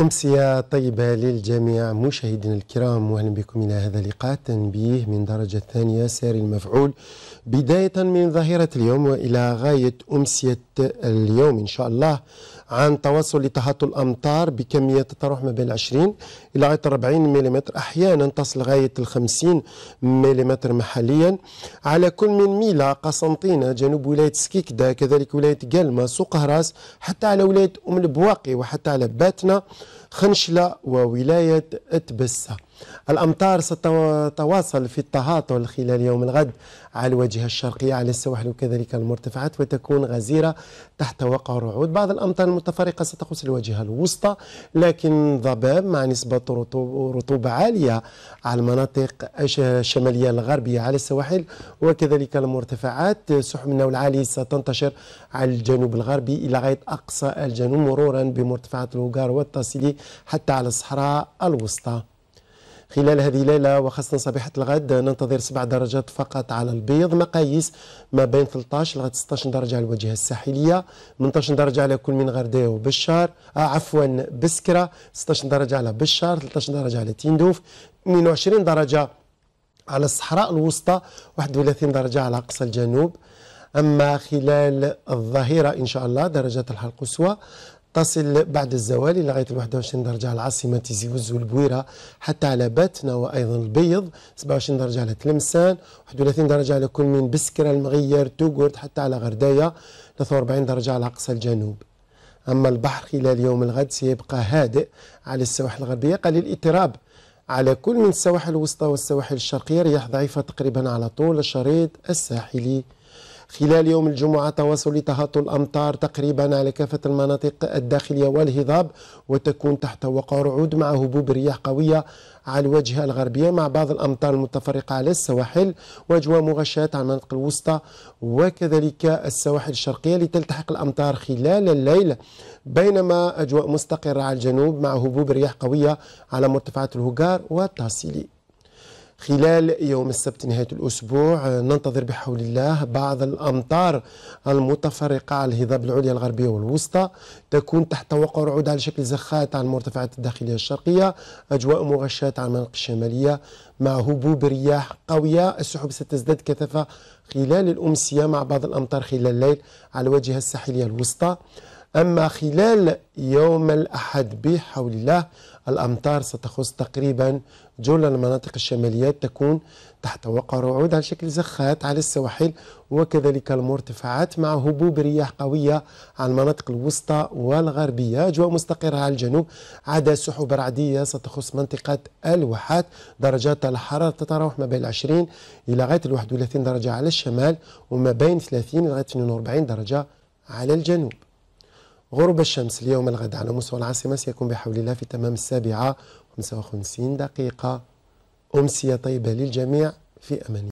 أمسية طيبة للجميع مشاهدينا الكرام وأهلا بكم إلى هذا اللقاء تنبيه من درجة ثانية ساري المفعول بداية من ظاهرة اليوم وإلى غاية أمسية اليوم إن شاء الله عن تواصل لتهطل الأمطار بكمية تتراوح ما بين 20 إلى غاية 40 ملم أحيانا تصل غاية ال 50 ملم محليا على كل من ميلا قسنطينة جنوب ولاية سكيكدا كذلك ولاية قلمة سوق هراس حتى على ولاية أم البواقي وحتى على باتنا خنشلة وولاية تبسة الأمطار ستتواصل في التهاطل خلال يوم الغد على الواجهة الشرقية على السواحل وكذلك المرتفعات وتكون غزيرة تحت وقع الرعود بعض الأمطار المتفرقة ستخص الواجهة الوسطى لكن ضباب مع نسبة رطوبة عالية على المناطق الشمالية الغربية على السواحل وكذلك المرتفعات سحب النوع العالي ستنتشر على الجنوب الغربي إلى غاية أقصى الجنوب مرورا بمرتفعات الوقار والتصيلي حتى على الصحراء الوسطى خلال هذه الليلة وخاصة صباحه الغد ننتظر 7 درجات فقط على البيض مقاييس ما بين 13 لغاية 16 درجة على الواجهة الساحلية 18 درجة على كل من غردية وبشار آه عفوا بسكرة 16 درجة على بشار 13 درجة على تندوف 22 درجة على الصحراء الوسطى 31 درجة على أقصى الجنوب أما خلال الظهيرة إن شاء الله درجات الحرارة القصوى تصل بعد الزوال لغاية 21 درجة على العاصمة تيزي وز والبويرة حتى على باتنا وأيضا البيض 27 درجة على تلمسان 31 درجة على كل من بسكرة المغير توغورت حتى على غرداية 43 درجة على أقصى الجنوب أما البحر خلال يوم الغد سيبقى هادئ على السواحل الغربية قليل اضطراب على كل من السواحل الوسطى والسواحل الشرقية رياح ضعيفة تقريبا على طول الشريط الساحلي خلال يوم الجمعة تواصل تهطل الأمطار تقريبا على كافة المناطق الداخلية والهضاب وتكون تحت وقع رعود مع هبوب رياح قوية على الواجهة الغربية مع بعض الأمطار المتفرقة على السواحل وأجواء مغشاة على المناطق الوسطى وكذلك السواحل الشرقية لتلتحق الأمطار خلال الليل بينما أجواء مستقرة على الجنوب مع هبوب رياح قوية على مرتفعات الهجار والتاسيلي خلال يوم السبت نهاية الأسبوع آه، ننتظر بحول الله بعض الأمطار المتفرقة على الهضاب العليا الغربية والوسطى تكون تحت توقع رعود على شكل زخات على المرتفعات الداخلية الشرقية أجواء مغشاة على المناطق الشمالية مع هبوب رياح قوية السحب ستزداد كثافة خلال الأمسية مع بعض الأمطار خلال الليل على الواجهة الساحلية الوسطى أما خلال يوم الأحد بحول الله الأمطار ستخص تقريبا جل المناطق الشمالية تكون تحت وقع رعود على شكل زخات على السواحل وكذلك المرتفعات مع هبوب رياح قوية على المناطق الوسطى والغربية أجواء مستقرة على الجنوب عدا سحب رعدية ستخص منطقة الواحات درجات الحرارة تتراوح ما بين 20 إلى غاية 31 درجة على الشمال وما بين 30 لغاية 42 درجة على الجنوب غروب الشمس اليوم الغد على مستوى العاصمة سيكون بحول الله في تمام السابعة 55 دقيقة أمسية طيبة للجميع في أمان